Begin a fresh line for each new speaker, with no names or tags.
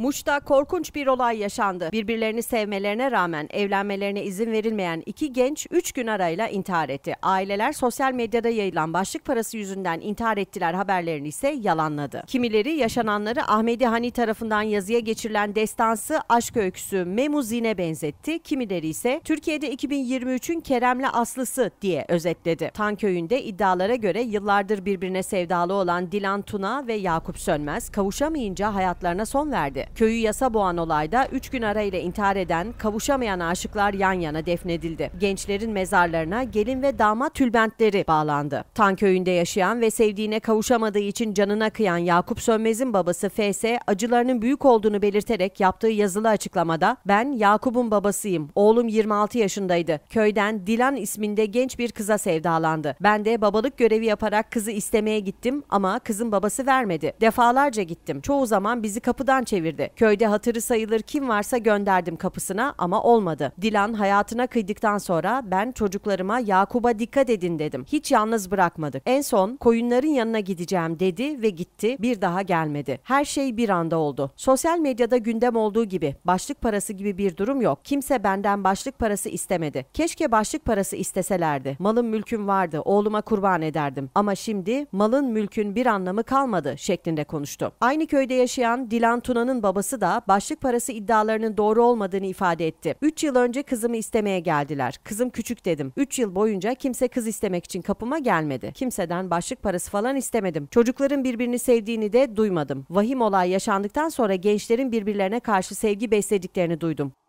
Muş'ta korkunç bir olay yaşandı. Birbirlerini sevmelerine rağmen evlenmelerine izin verilmeyen iki genç 3 gün arayla intihar etti. Aileler sosyal medyada yayılan başlık parası yüzünden intihar ettiler haberlerini ise yalanladı. Kimileri yaşananları Ahmedi Hani tarafından yazıya geçirilen destansı aşk öyküsü Memuzine benzetti. Kimileri ise Türkiye'de 2023'ün Kerem'le Aslısı diye özetledi. Tanköy'ünde iddialara göre yıllardır birbirine sevdalı olan Dilan Tuna ve Yakup Sönmez kavuşamayınca hayatlarına son verdi. Köyü yasa boğan olayda 3 gün arayla intihar eden, kavuşamayan aşıklar yan yana defnedildi. Gençlerin mezarlarına gelin ve damat tülbentleri bağlandı. Tan köyünde yaşayan ve sevdiğine kavuşamadığı için canına kıyan Yakup Sönmez'in babası FS acılarının büyük olduğunu belirterek yaptığı yazılı açıklamada "Ben Yakup'un babasıyım. Oğlum 26 yaşındaydı. Köyden Dilan isminde genç bir kıza sevdalandı. Ben de babalık görevi yaparak kızı istemeye gittim ama kızın babası vermedi. Defalarca gittim. Çoğu zaman bizi kapıdan çevirdi geçirdi. Köyde hatırı sayılır kim varsa gönderdim kapısına ama olmadı. Dilan hayatına kıydıktan sonra ben çocuklarıma Yakuba dikkat edin dedim. Hiç yalnız bırakmadık. En son koyunların yanına gideceğim dedi ve gitti. Bir daha gelmedi. Her şey bir anda oldu. Sosyal medyada gündem olduğu gibi başlık parası gibi bir durum yok. Kimse benden başlık parası istemedi. Keşke başlık parası isteselerdi. Malım mülküm vardı. Oğluma kurban ederdim. Ama şimdi malın mülkün bir anlamı kalmadı şeklinde konuştu. Aynı köyde yaşayan Dilan Tuna'nın babası babası da başlık parası iddialarının doğru olmadığını ifade etti. 3 yıl önce kızımı istemeye geldiler. Kızım küçük dedim. 3 yıl boyunca kimse kız istemek için kapıma gelmedi. Kimseden başlık parası falan istemedim. Çocukların birbirini sevdiğini de duymadım. Vahim olay yaşandıktan sonra gençlerin birbirlerine karşı sevgi beslediklerini duydum.